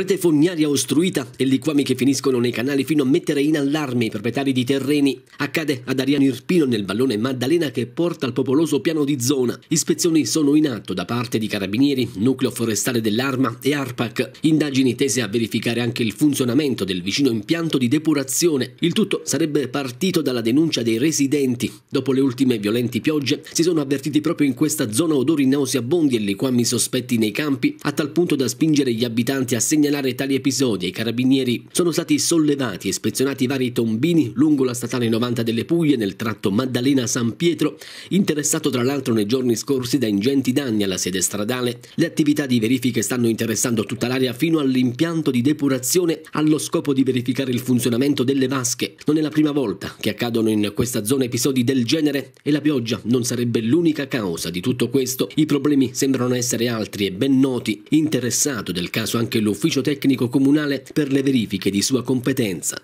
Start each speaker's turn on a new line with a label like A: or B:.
A: rete fognaria ostruita e liquami che finiscono nei canali fino a mettere in allarme i proprietari di terreni. Accade ad Ariano Irpino nel vallone Maddalena che porta al popoloso piano di zona. Ispezioni sono in atto da parte di carabinieri, nucleo forestale dell'Arma e ARPAC. Indagini tese a verificare anche il funzionamento del vicino impianto di depurazione. Il tutto sarebbe partito dalla denuncia dei residenti. Dopo le ultime violenti piogge si sono avvertiti proprio in questa zona odori nauseabondi e liquami sospetti nei campi, a tal punto da spingere gli abitanti a segnalare segnalare tali episodi ai carabinieri sono stati sollevati e ispezionati vari tombini lungo la statale 90 delle Puglie nel tratto Maddalena-San Pietro, interessato tra l'altro nei giorni scorsi da ingenti danni alla sede stradale. Le attività di verifiche stanno interessando tutta l'area fino all'impianto di depurazione allo scopo di verificare il funzionamento delle vasche. Non è la prima volta che accadono in questa zona episodi del genere e la pioggia non sarebbe l'unica causa di tutto questo. I problemi sembrano essere altri e ben noti. Interessato del caso anche l'ufficio all'ufficio tecnico comunale per le verifiche di sua competenza.